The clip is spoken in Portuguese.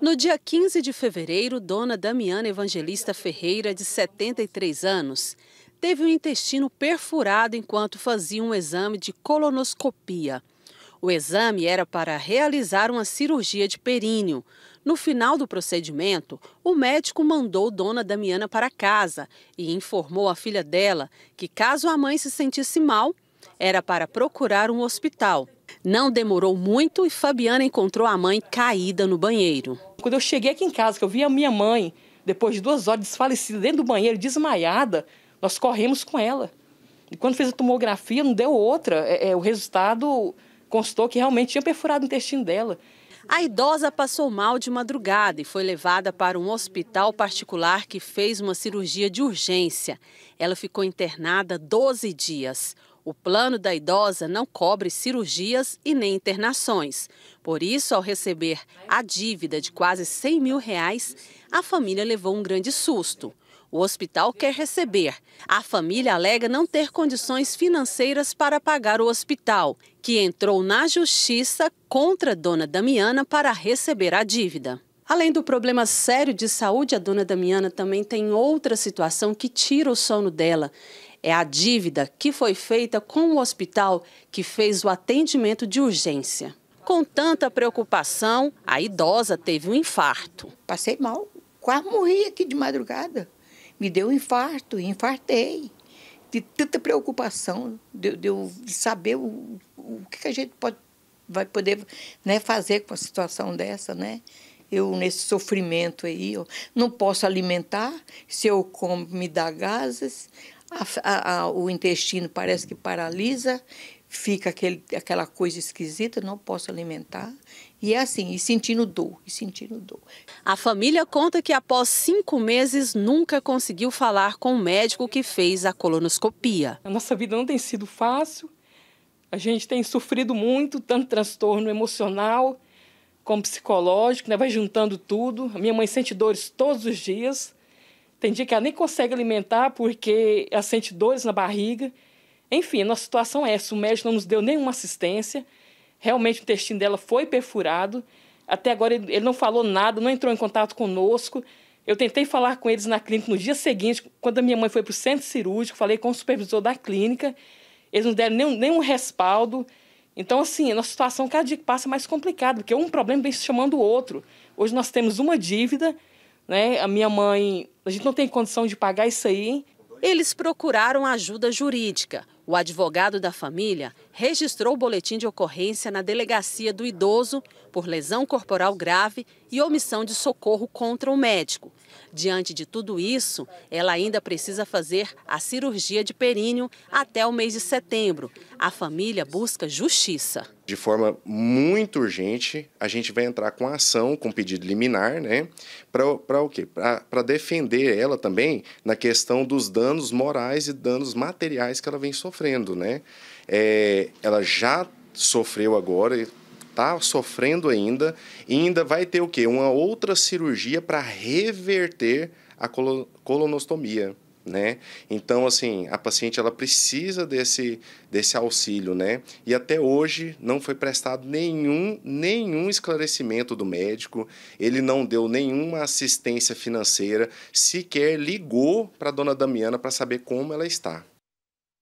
No dia 15 de fevereiro, dona Damiana Evangelista Ferreira, de 73 anos, teve o um intestino perfurado enquanto fazia um exame de colonoscopia. O exame era para realizar uma cirurgia de períneo. No final do procedimento, o médico mandou Dona Damiana para casa e informou a filha dela que, caso a mãe se sentisse mal, era para procurar um hospital. Não demorou muito e Fabiana encontrou a mãe caída no banheiro. Quando eu cheguei aqui em casa, que eu vi a minha mãe, depois de duas horas desfalecida dentro do banheiro, desmaiada, nós corremos com ela. E quando fez a tomografia, não deu outra. É, é, o resultado constou que realmente tinha perfurado o intestino dela. A idosa passou mal de madrugada e foi levada para um hospital particular que fez uma cirurgia de urgência. Ela ficou internada 12 dias. O plano da idosa não cobre cirurgias e nem internações. Por isso, ao receber a dívida de quase 100 mil reais, a família levou um grande susto. O hospital quer receber. A família alega não ter condições financeiras para pagar o hospital, que entrou na justiça contra a dona Damiana para receber a dívida. Além do problema sério de saúde, a dona Damiana também tem outra situação que tira o sono dela é a dívida que foi feita com o hospital que fez o atendimento de urgência. Com tanta preocupação, a idosa teve um infarto. Passei mal, quase morri aqui de madrugada. Me deu um infarto, infartei. De tanta preocupação, de, de eu saber o, o que a gente pode, vai poder né, fazer com a situação dessa, né? eu nesse sofrimento aí, eu não posso alimentar, se eu como me dá gases, a, a, o intestino parece que paralisa, fica aquele, aquela coisa esquisita, não posso alimentar. E é assim, e sentindo dor, e sentindo dor. A família conta que após cinco meses nunca conseguiu falar com o médico que fez a colonoscopia. A nossa vida não tem sido fácil, a gente tem sofrido muito, tanto transtorno emocional como psicológico, né? vai juntando tudo. A minha mãe sente dores todos os dias. Tem dia que ela nem consegue alimentar porque ela sente dores na barriga. Enfim, a nossa situação é essa. O médico não nos deu nenhuma assistência. Realmente o intestino dela foi perfurado. Até agora ele, não falou nada, não entrou em contato conosco. Eu tentei falar com eles na clínica no dia seguinte, quando a minha mãe foi para o centro cirúrgico, falei com o supervisor da clínica. Eles não deram nenhum, nenhum respaldo. Então, assim, a nossa situação cada dia que passa é mais complicada, porque um problema vem se chamando o outro. Hoje nós temos uma dívida né? A minha mãe, a gente não tem condição de pagar isso aí. Eles procuraram ajuda jurídica. O advogado da família registrou o boletim de ocorrência na delegacia do idoso por lesão corporal grave e omissão de socorro contra o médico. Diante de tudo isso, ela ainda precisa fazer a cirurgia de períneo até o mês de setembro. A família busca justiça. De forma muito urgente, a gente vai entrar com ação, com pedido liminar, né? Para o quê? Para defender ela também na questão dos danos morais e danos materiais que ela vem sofrendo, né? É, ela já sofreu agora está sofrendo ainda e ainda vai ter o quê? Uma outra cirurgia para reverter a colonostomia. Né? Então, assim, a paciente ela precisa desse, desse auxílio, né? E até hoje não foi prestado nenhum, nenhum esclarecimento do médico, ele não deu nenhuma assistência financeira, sequer ligou para a dona Damiana para saber como ela está.